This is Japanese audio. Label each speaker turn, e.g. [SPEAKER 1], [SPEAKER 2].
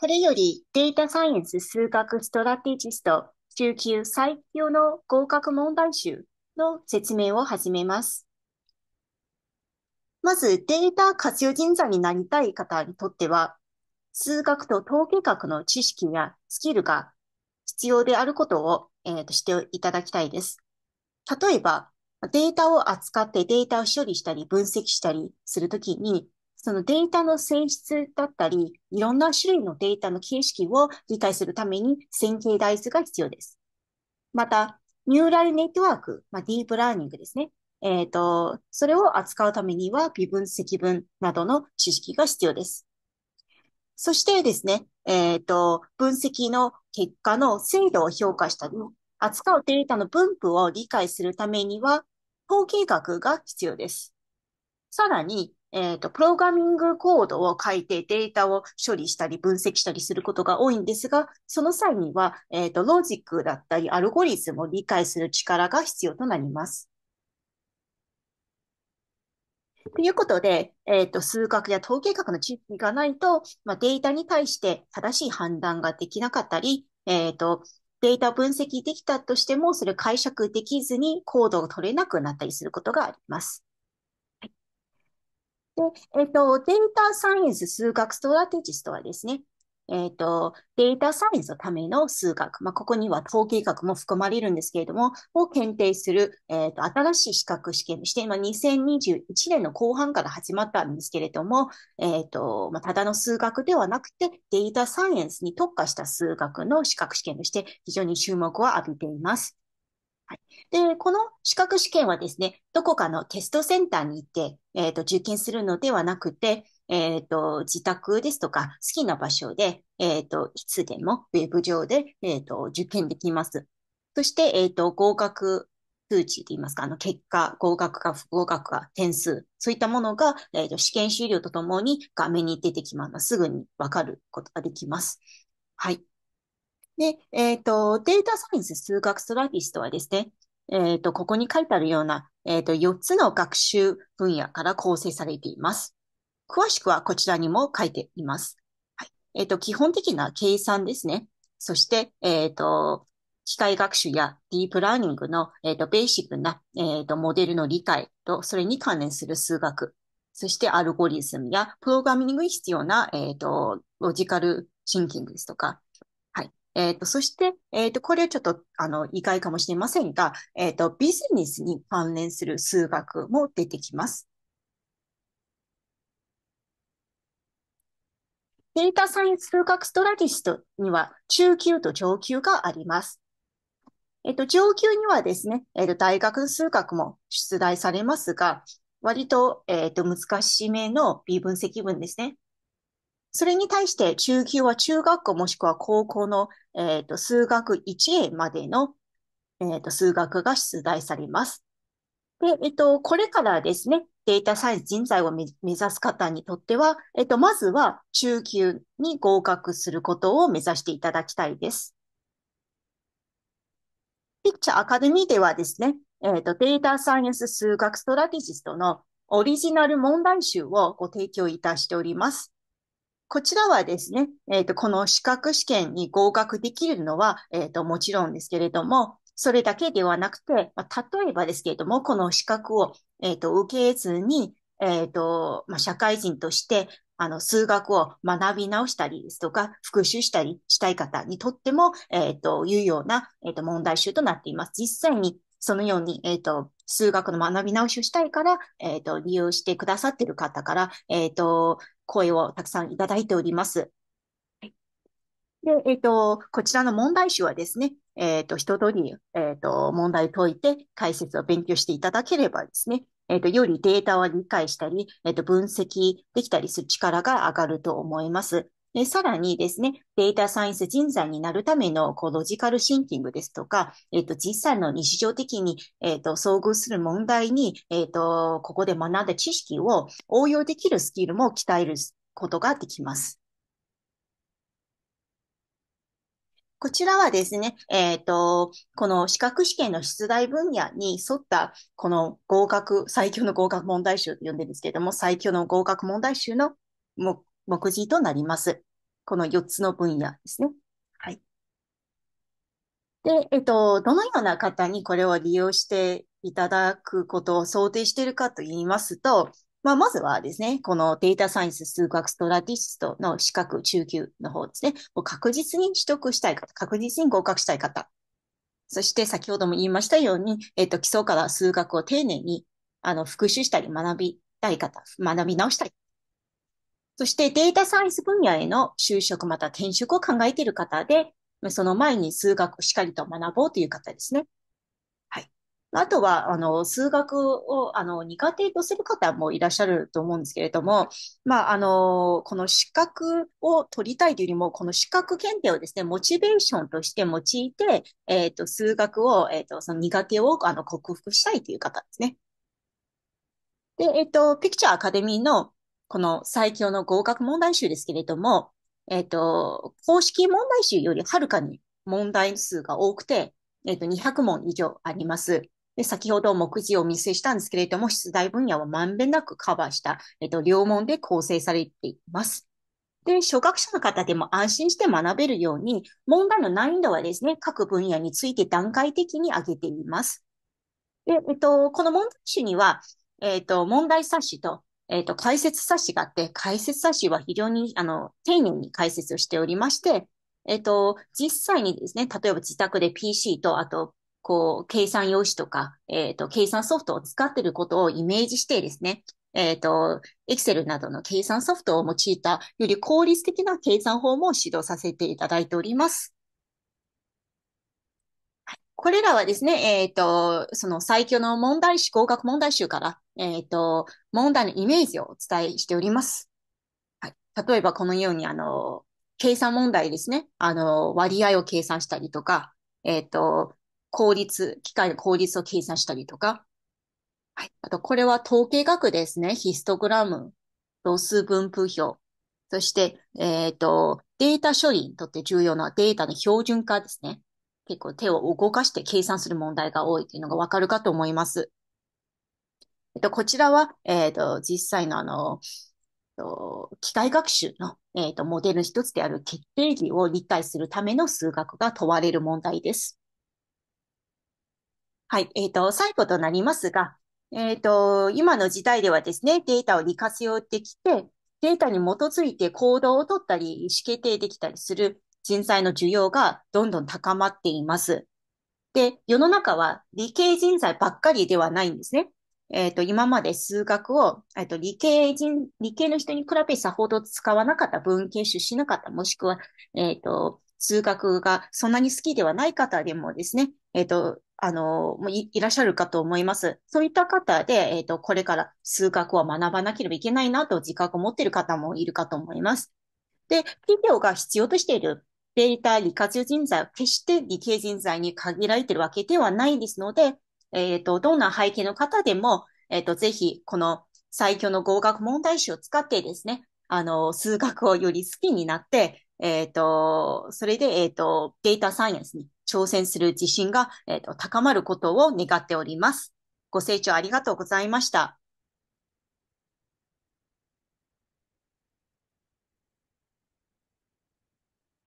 [SPEAKER 1] これよりデータサイエンス数学ストラテジスト中級最強の合格問題集の説明を始めます。まずデータ活用人材になりたい方にとっては、数学と統計学の知識やスキルが必要であることを、えー、としていただきたいです。例えば、データを扱ってデータを処理したり分析したりするときに、そのデータの性質だったり、いろんな種類のデータの形式を理解するために線形代数が必要です。また、ニューラルネットワーク、まあ、ディープラーニングですね。えっ、ー、と、それを扱うためには微分、積分などの知識が必要です。そしてですね、えっ、ー、と、分析の結果の精度を評価したり、扱うデータの分布を理解するためには、統計学が必要です。さらに、えっ、ー、と、プログラミングコードを書いてデータを処理したり分析したりすることが多いんですが、その際には、えっ、ー、と、ロジックだったりアルゴリズムを理解する力が必要となります。ということで、えっ、ー、と、数学や統計学の知識がないと、まあ、データに対して正しい判断ができなかったり、えっ、と、データ分析できたとしても、それ解釈できずにコードを取れなくなったりすることがあります。で、えっ、と、データサイエンス数学ストラテジストはですね、えっ、と、データサイエンスのための数学、まあ、ここには統計学も含まれるんですけれども、を検定する、えっ、と、新しい資格試験として、まあ、2021年の後半から始まったんですけれども、えっ、と、まあ、ただの数学ではなくて、データサイエンスに特化した数学の資格試験として、非常に注目を浴びています。はい、で、この資格試験はですね、どこかのテストセンターに行って、えっ、ー、と、受験するのではなくて、えっ、ー、と、自宅ですとか、好きな場所で、えっ、ー、と、いつでもウェブ上で、えっ、と、受験できます。そして、えっ、と、合格数値といいますか、あの、結果、合格か不合格か、点数、そういったものが、えっ、と、試験終了とともに画面に出てきます。すぐにわかることができます。はい。で、えっ、ー、と、データサイエンス数学ストラティストはですね、えっ、ー、と、ここに書いてあるような、えっ、ー、と、4つの学習分野から構成されています。詳しくはこちらにも書いています。はい、えっ、と、基本的な計算ですね。そして、えっ、と、機械学習やディープラーニングの、えっ、と、ベーシックな、えっ、と、モデルの理解と、それに関連する数学。そして、アルゴリズムやプログラミングに必要な、えっ、と、ロジカルシンキングですとか、えっ、ー、と、そして、えっ、ー、と、これはちょっと、あの、意外かもしれませんが、えっ、ー、と、ビジネスに関連する数学も出てきます。データサイエンス数学ストラテジストには中級と上級があります。えっと、上級にはですね、えっと、大学数学も出題されますが、割と、えっと、難しめの微分積分ですね。それに対して中級は中学校もしくは高校の、えーと、数学1 a までの、えーと、数学が出題されます。で、えっ、ー、と、これからですね、データサイエンス人材を目指す方にとっては、えっ、ー、と、まずは中級に合格することを目指していただきたいです。ピクチャーアカデミーではですね、えっ、ー、と、データサイエンス数学ストラテジストのオリジナル問題集をご提供いたしております。こちらはですね、えっ、ー、と、この資格試験に合格できるのは、えっ、ー、と、もちろんですけれども、それだけではなくて、まあ、例えばですけれども、この資格を、えっ、ー、と、受けずに、えっ、と、まあ、社会人として、あの、数学を学び直したりですとか、復習したりしたい方にとっても、えっ、と、有用な、えっ、と、問題集となっています。実際に、そのように、えっ、と、数学の学び直しをしたいから、えっ、と、利用してくださっている方から、えっ、と、声をたくさんいただいております。で、えっ、ー、と、こちらの問題集はですね、えっ、ー、と、一通り、えっ、ー、と、問題解いて解説を勉強していただければですね、えっ、と、よりデータを理解したり、えっ、と、分析できたりする力が上がると思います。さらにですね、データサイエンス人材になるためのこうロジカルシンキングですとか、えっ、と、実際の日常的に、えっ、と、遭遇する問題に、えっ、と、ここで学んだ知識を応用できるスキルも鍛えることができます。こちらはですね、えっ、ー、と、この資格試験の出題分野に沿った、この合格、最強の合格問題集と呼んでるんですけれども、最強の合格問題集の目次となります。この4つの分野ですね。はい。で、えっと、どのような方にこれを利用していただくことを想定しているかと言いますと、まあ、まずはですね、このデータサイエンス数学ストラティストの資格中級の方ですね、もう確実に取得したい方、確実に合格したい方。そして先ほども言いましたように、えっと、基礎から数学を丁寧にあの復習したり学びたい方、学び直したいそしてデータサイエンス分野への就職また転職を考えている方で、その前に数学をしっかりと学ぼうという方ですね。はい。あとは、あの、数学を、あの、苦手とする方もいらっしゃると思うんですけれども、まあ、あの、この資格を取りたいというよりも、この資格検定をですね、モチベーションとして用いて、えっ、ー、と、数学を、えっ、ー、と、その苦手を、あの、克服したいという方ですね。で、えっ、ー、と、ピクチャーアカデミーの、この最強の合格問題集ですけれども、えっ、ー、と、公式問題集よりはるかに問題数が多くて、えっ、ー、と、200問以上あります。で、先ほど目次をお見せしたんですけれども、出題分野をまんべんなくカバーした、えっ、ー、と、両問で構成されています。で、初学者の方でも安心して学べるように、問題の難易度はですね、各分野について段階的に上げています。で、えっと、この問題集には、えっと、問題冊子とえっ、ー、と、解説冊子があって、解説冊子は非常に、あの、丁寧に解説をしておりまして、えっ、ー、と、実際にですね、例えば自宅で PC と、あと、こう、計算用紙とか、えっ、ー、と、計算ソフトを使っていることをイメージしてですね、えっ、と、Excel などの計算ソフトを用いた、より効率的な計算法も指導させていただいております。これらはですね、えっ、ー、と、その最強の問題集、合格問題集から、えっ、ー、と、問題のイメージをお伝えしております。はい。例えばこのように、あの、計算問題ですね。あの、割合を計算したりとか、えっ、ー、と、効率、機械の効率を計算したりとか。はい。あと、これは統計学ですね。ヒストグラム、度数分布表。そして、えっ、ー、と、データ処理にとって重要なデータの標準化ですね。結構手を動かして計算する問題が多いというのがわかるかと思います。えっと、こちらは、えっと、実際のあの、機械学習の、えっと、モデルの一つである決定義を理解するための数学が問われる問題です。はい。えっ、と、最後となりますが、えっ、と、今の時代ではですね、データを利活用できて、データに基づいて行動をとったり、意思決定できたりする人材の需要がどんどん高まっています。で、世の中は理系人材ばっかりではないんですね。えっ、ー、と、今まで数学を、えっ、ー、と、理系人、理系の人に比べさほど使わなかった文系出身の方、もしくは、えっ、ー、と、数学がそんなに好きではない方でもですね、えっ、と、あの、もういらっしゃるかと思います。そういった方で、えっ、と、これから数学を学ばなければいけないなと自覚を持っている方もいるかと思います。で、企業が必要としているデータ利活用人材は決して理系人材に限られているわけではないですので、えっ、ー、と、どんな背景の方でも、えっ、ー、と、ぜひ、この最強の合格問題集を使ってですね、あの、数学をより好きになって、えっ、ー、と、それで、えっ、と、データサイエンスに挑戦する自信が、えっ、と、高まることを願っております。ご清聴ありがとうございました。